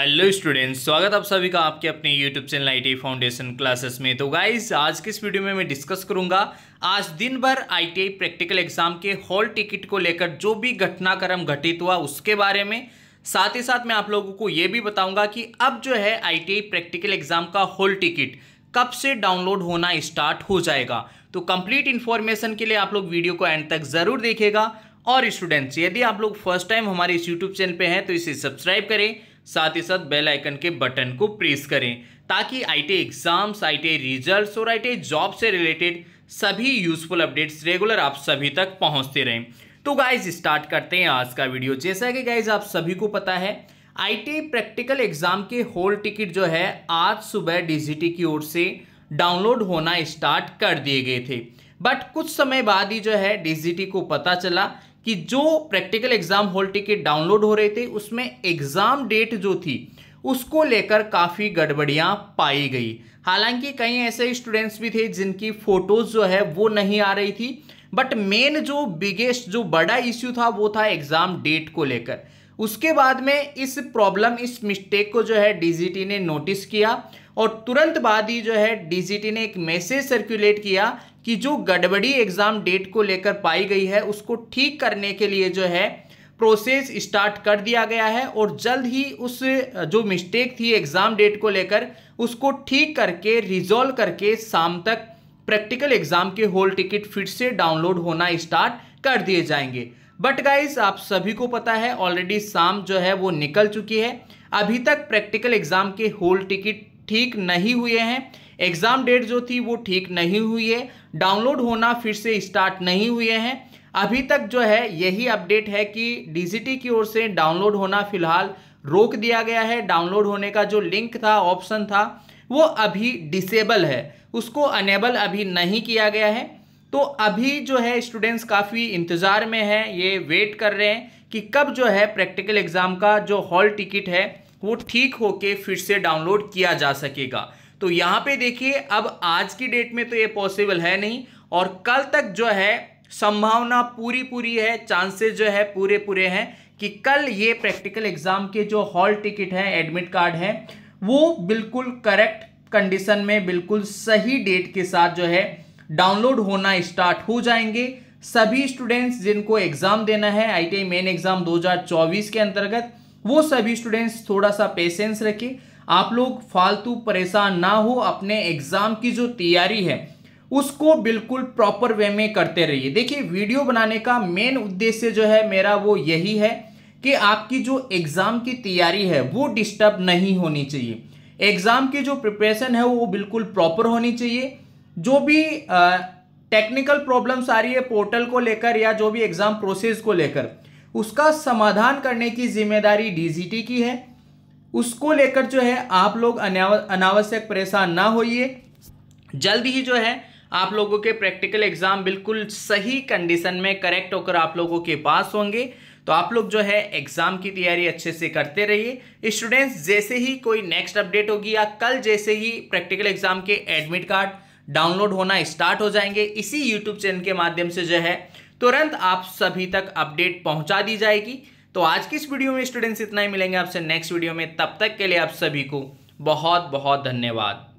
hello students स्वागत आप सभी का आपके अपने YouTube channel I T foundation classes में तो गाइज आज के इस वीडियो में मैं डिस्कस करूंगा आज दिन भर आईटीआई प्रैक्टिकल एग्जाम के हॉल टिकट को लेकर जो भी घटनाक्रम घटित हुआ उसके बारे में साथ ही साथ मैं आप लोगों को ये भी बताऊंगा कि अब जो है आई प्रैक्टिकल एग्जाम का हॉल टिकट कब से डाउनलोड होना स्टार्ट हो जाएगा तो कंप्लीट इन्फॉर्मेशन के लिए आप लोग वीडियो को एंड तक ज़रूर देखेगा और स्टूडेंट्स यदि आप लोग फर्स्ट टाइम हमारे इस यूट्यूब चैनल पर हैं तो इसे सब्सक्राइब करें साथ ही साथ बेल आइकन के बटन को प्रेस करें ताकि आईटी एग्जाम्स आईटी रिजल्ट्स और आईटी जॉब से रिलेटेड सभी यूजफुल अपडेट्स रेगुलर आप सभी तक पहुंचते रहें तो गाइज स्टार्ट करते हैं आज का वीडियो जैसा कि गाइज आप सभी को पता है आई प्रैक्टिकल एग्जाम के होल टिकट जो है आज सुबह डीजीटी की ओर से डाउनलोड होना स्टार्ट कर दिए गए थे बट कुछ समय बाद ही जो है डीजीटी को पता चला कि जो practical exam hall ticket download हो रहे थे उसमें एग्जाम डेट जो थी उसको लेकर काफ़ी गड़बड़ियाँ पाई गई हालांकि कई ऐसे स्टूडेंट्स भी थे जिनकी फ़ोटोज़ जो है वो नहीं आ रही थी बट मेन जो बिगेस्ट जो बड़ा इश्यू था वो था एग्ज़ाम डेट को लेकर उसके बाद में इस प्रॉब्लम इस मिस्टेक को जो है डीजीटी ने नोटिस किया और तुरंत बाद ही जो है डीजीटी ने एक मैसेज सर्कुलेट किया कि जो गड़बड़ी एग्ज़ाम डेट को लेकर पाई गई है उसको ठीक करने के लिए जो है प्रोसेस स्टार्ट कर दिया गया है और जल्द ही उस जो मिस्टेक थी एग्ज़ाम डेट को लेकर उसको ठीक करके रिजोल्व करके शाम तक प्रैक्टिकल एग्ज़ाम के होल टिकट फिर से डाउनलोड होना स्टार्ट कर दिए जाएंगे बट गाइस आप सभी को पता है ऑलरेडी शाम जो है वो निकल चुकी है अभी तक प्रैक्टिकल एग्ज़ाम के होल टिकट ठीक नहीं हुए हैं एग्ज़ाम डेट जो थी वो ठीक नहीं हुई है डाउनलोड होना फिर से स्टार्ट नहीं हुए हैं अभी तक जो है यही अपडेट है कि डीजीटी की ओर से डाउनलोड होना फिलहाल रोक दिया गया है डाउनलोड होने का जो लिंक था ऑप्शन था वो अभी डिसेबल है उसको अनेबल अभी नहीं किया गया है तो अभी जो है स्टूडेंट्स काफ़ी इंतज़ार में हैं ये वेट कर रहे हैं कि कब जो है प्रैक्टिकल एग्ज़ाम का जो हॉल टिकट है वो ठीक होके फिर से डाउनलोड किया जा सकेगा तो यहाँ पे देखिए अब आज की डेट में तो ये पॉसिबल है नहीं और कल तक जो है संभावना पूरी पूरी है चांसेस जो है पूरे पूरे हैं कि कल ये प्रैक्टिकल एग्ज़ाम के जो हॉल टिकट हैं एडमिट कार्ड हैं वो बिल्कुल करेक्ट कंडीशन में बिल्कुल सही डेट के साथ जो है डाउनलोड होना स्टार्ट हो जाएंगे सभी स्टूडेंट्स जिनको एग्ज़ाम देना है आईटीआई मेन एग्ज़ाम 2024 के अंतर्गत वो सभी स्टूडेंट्स थोड़ा सा पेशेंस रखें आप लोग फालतू परेशान ना हो अपने एग्ज़ाम की जो तैयारी है उसको बिल्कुल प्रॉपर वे में करते रहिए देखिए वीडियो बनाने का मेन उद्देश्य जो है मेरा वो यही है कि आपकी जो एग्ज़ाम की तैयारी है वो डिस्टर्ब नहीं होनी चाहिए एग्ज़ाम की जो प्रिपरेशन है वो बिल्कुल प्रॉपर होनी चाहिए जो भी टेक्निकल प्रॉब्लम्स आ रही है पोर्टल को लेकर या जो भी एग्ज़ाम प्रोसेस को लेकर उसका समाधान करने की जिम्मेदारी डीजीटी की है उसको लेकर जो है आप लोग अनावश्यक परेशान ना होइए जल्द ही जो है आप लोगों के प्रैक्टिकल एग्जाम बिल्कुल सही कंडीशन में करेक्ट होकर आप लोगों के पास होंगे तो आप लोग जो है एग्जाम की तैयारी अच्छे से करते रहिए स्टूडेंट्स जैसे ही कोई नेक्स्ट अपडेट होगी या कल जैसे ही प्रैक्टिकल एग्जाम के एडमिट कार्ड डाउनलोड होना स्टार्ट हो जाएंगे इसी यूट्यूब चैनल के माध्यम से जो है तुरंत आप सभी तक अपडेट पहुंचा दी जाएगी तो आज की इस वीडियो में स्टूडेंट्स इतना ही मिलेंगे आपसे नेक्स्ट वीडियो में तब तक के लिए आप सभी को बहुत बहुत धन्यवाद